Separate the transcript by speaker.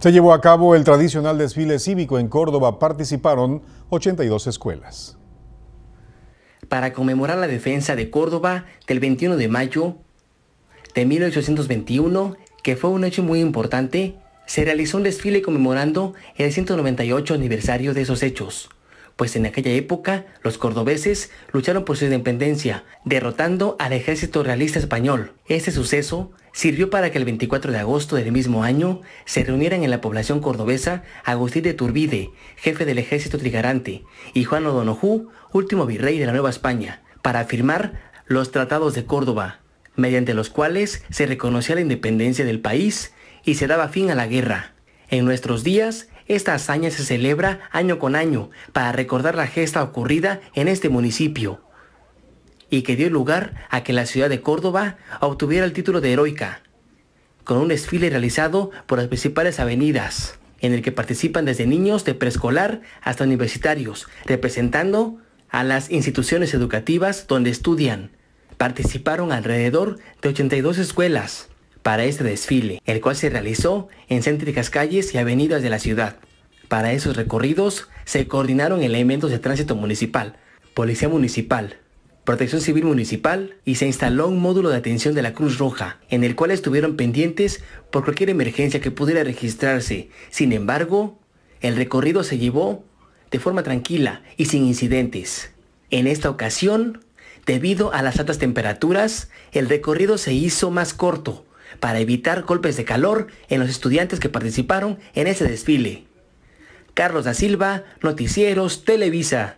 Speaker 1: Se llevó a cabo el tradicional desfile cívico en Córdoba. Participaron 82 escuelas. Para conmemorar la defensa de Córdoba del 21 de mayo de 1821, que fue un hecho muy importante, se realizó un desfile conmemorando el 198 aniversario de esos hechos, pues en aquella época los cordobeses lucharon por su independencia, derrotando al ejército realista español. Este suceso sirvió para que el 24 de agosto del mismo año se reunieran en la población cordobesa Agustín de Turbide, jefe del ejército trigarante, y Juan O'Donoghue, último virrey de la Nueva España, para firmar los tratados de Córdoba, mediante los cuales se reconocía la independencia del país y se daba fin a la guerra. En nuestros días, esta hazaña se celebra año con año para recordar la gesta ocurrida en este municipio y que dio lugar a que la ciudad de Córdoba obtuviera el título de heroica, con un desfile realizado por las principales avenidas, en el que participan desde niños de preescolar hasta universitarios, representando a las instituciones educativas donde estudian. Participaron alrededor de 82 escuelas para este desfile, el cual se realizó en céntricas calles y avenidas de la ciudad. Para esos recorridos se coordinaron elementos de tránsito municipal, policía municipal, Protección Civil Municipal y se instaló un módulo de atención de la Cruz Roja, en el cual estuvieron pendientes por cualquier emergencia que pudiera registrarse. Sin embargo, el recorrido se llevó de forma tranquila y sin incidentes. En esta ocasión, debido a las altas temperaturas, el recorrido se hizo más corto para evitar golpes de calor en los estudiantes que participaron en ese desfile. Carlos da Silva, Noticieros, Televisa.